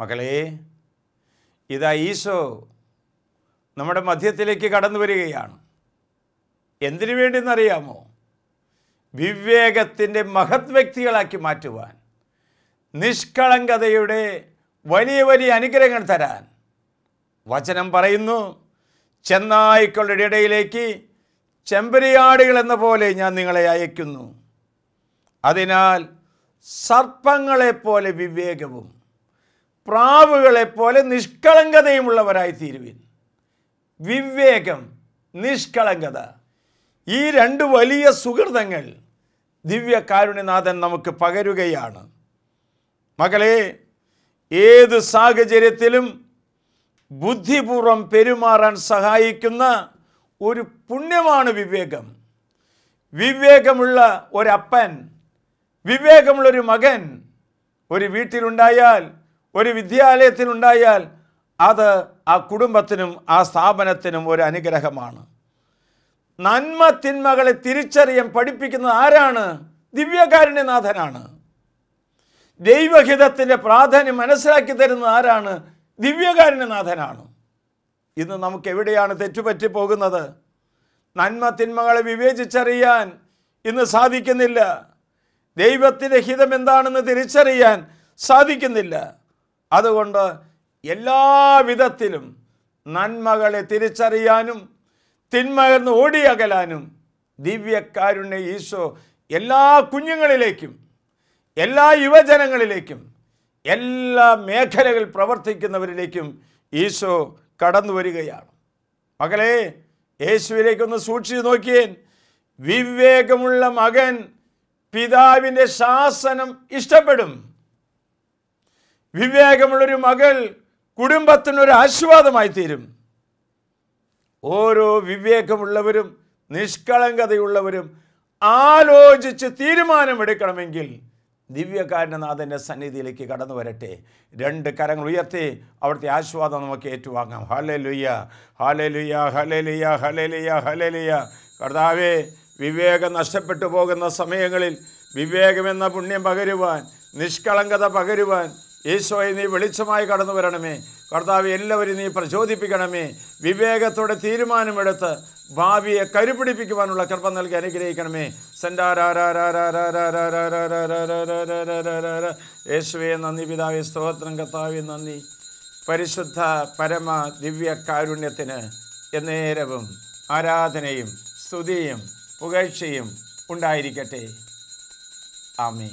മക്കളെ ഇതാ ഈശോ നമ്മുടെ മധ്യത്തിലേക്ക് കടന്നു വരികയാണ് എന്തിനു വേണ്ടിയെന്നറിയാമോ വിവേകത്തിൻ്റെ മഹത് വ്യക്തികളാക്കി മാറ്റുവാൻ നിഷ്കളങ്കതയുടെ വലിയ വലിയ അനുഗ്രഹങ്ങൾ തരാൻ വചനം പറയുന്നു ചെന്നായിക്കളുടെ ഇടയിലേക്ക് ചെമ്പരിയാടുകൾ എന്ന പോലെ ഞാൻ നിങ്ങളെ അയക്കുന്നു അതിനാൽ സർപ്പങ്ങളെപ്പോലെ വിവേകവും പ്രാവുകളെപ്പോലെ നിഷ്കളങ്കതയുമുള്ളവരായി തീരുവിൻ വിവേകം നിഷ്കളങ്കത ഈ രണ്ട് വലിയ സുഹൃതങ്ങൾ ദിവ്യ കാരുണ്യനാഥൻ നമുക്ക് പകരുകയാണ് മകളെ ഏത് സാഹചര്യത്തിലും ബുദ്ധിപൂർവം പെരുമാറാൻ സഹായിക്കുന്ന ഒരു പുണ്യമാണ് വിവേകം വിവേകമുള്ള ഒരപ്പൻ വിവേകമുള്ളൊരു മകൻ ഒരു വീട്ടിലുണ്ടായാൽ ഒരു വിദ്യാലയത്തിനുണ്ടായാൽ അത് ആ കുടുംബത്തിനും ആ സ്ഥാപനത്തിനും ഒരു അനുഗ്രഹമാണ് നന്മ തിന്മകളെ തിരിച്ചറിയാൻ പഠിപ്പിക്കുന്നത് ആരാണ് ദിവ്യകാരുണ്യനാഥനാണ് ദൈവഹിതത്തിൻ്റെ പ്രാധാന്യം മനസ്സിലാക്കി തരുന്നത് ആരാണ് ദിവ്യകാരുണ്യനാഥനാണ് ഇന്ന് നമുക്ക് എവിടെയാണ് തെറ്റുപറ്റി പോകുന്നത് നന്മ തിന്മകളെ വിവേചിച്ചറിയാൻ ഇന്ന് സാധിക്കുന്നില്ല ദൈവത്തിൻ്റെ ഹിതം എന്താണെന്ന് തിരിച്ചറിയാൻ സാധിക്കുന്നില്ല അതുകൊണ്ട് എല്ലാ വിധത്തിലും നന്മകളെ തിരിച്ചറിയാനും തിന്മയെന്ന് ഓടിയകലാനും ദിവ്യക്കാരുണ്യ ഈശോ എല്ലാ കുഞ്ഞുങ്ങളിലേക്കും എല്ലാ യുവജനങ്ങളിലേക്കും എല്ലാ മേഖലകളിൽ പ്രവർത്തിക്കുന്നവരിലേക്കും ഈശോ കടന്നു വരികയാണ് മകളെ യേശുവിലേക്കൊന്ന് സൂക്ഷിച്ചു നോക്കിയേൻ വിവേകമുള്ള മകൻ പിതാവിൻ്റെ ശാസനം ഇഷ്ടപ്പെടും വിവേകമുള്ളൊരു മകൾ കുടുംബത്തിനൊരു ആശ്വാദമായി തീരും ഓരോ വിവേകമുള്ളവരും നിഷ്കളങ്കതയുള്ളവരും ആലോചിച്ച് തീരുമാനമെടുക്കണമെങ്കിൽ ദിവ്യകാരണനാഥൻ്റെ സന്നിധിയിലേക്ക് കടന്നു വരട്ടെ രണ്ട് കരങ്ങൾ ഉയർത്തി അവിടുത്തെ ആശ്വാദം നമുക്ക് ഏറ്റുവാങ്ങാം ലുയ്യ ഹലലുയ ലുയ്യ ഹലലുയ ലുയ്യ കർത്താവേ വിവേകം നഷ്ടപ്പെട്ടു പോകുന്ന സമയങ്ങളിൽ വിവേകമെന്ന പുണ്യം പകരുവാൻ നിഷ്കളങ്കത പകരുവാൻ ഈശോയെ നീ വെളിച്ചമായി കടന്നു വരണമേ കർത്താവ് എല്ലാവരും നീ പ്രചോദിപ്പിക്കണമേ വിവേകത്തോടെ തീരുമാനമെടുത്ത് ഭാവിയെ കരുപിടിപ്പിക്കുവാനുള്ള കൃപ നൽകി അനുഗ്രഹിക്കണമേ യേശുവെ നന്ദി പിതാവെ സ്തോത്രം കർത്താവെ നന്ദി പരിശുദ്ധ പരമ ദിവ്യ കാരുണ്യത്തിന് എന്നേരവും ആരാധനയും സ്തുതിയും പുകഴ്ചയും ഉണ്ടായിരിക്കട്ടെ ആമേ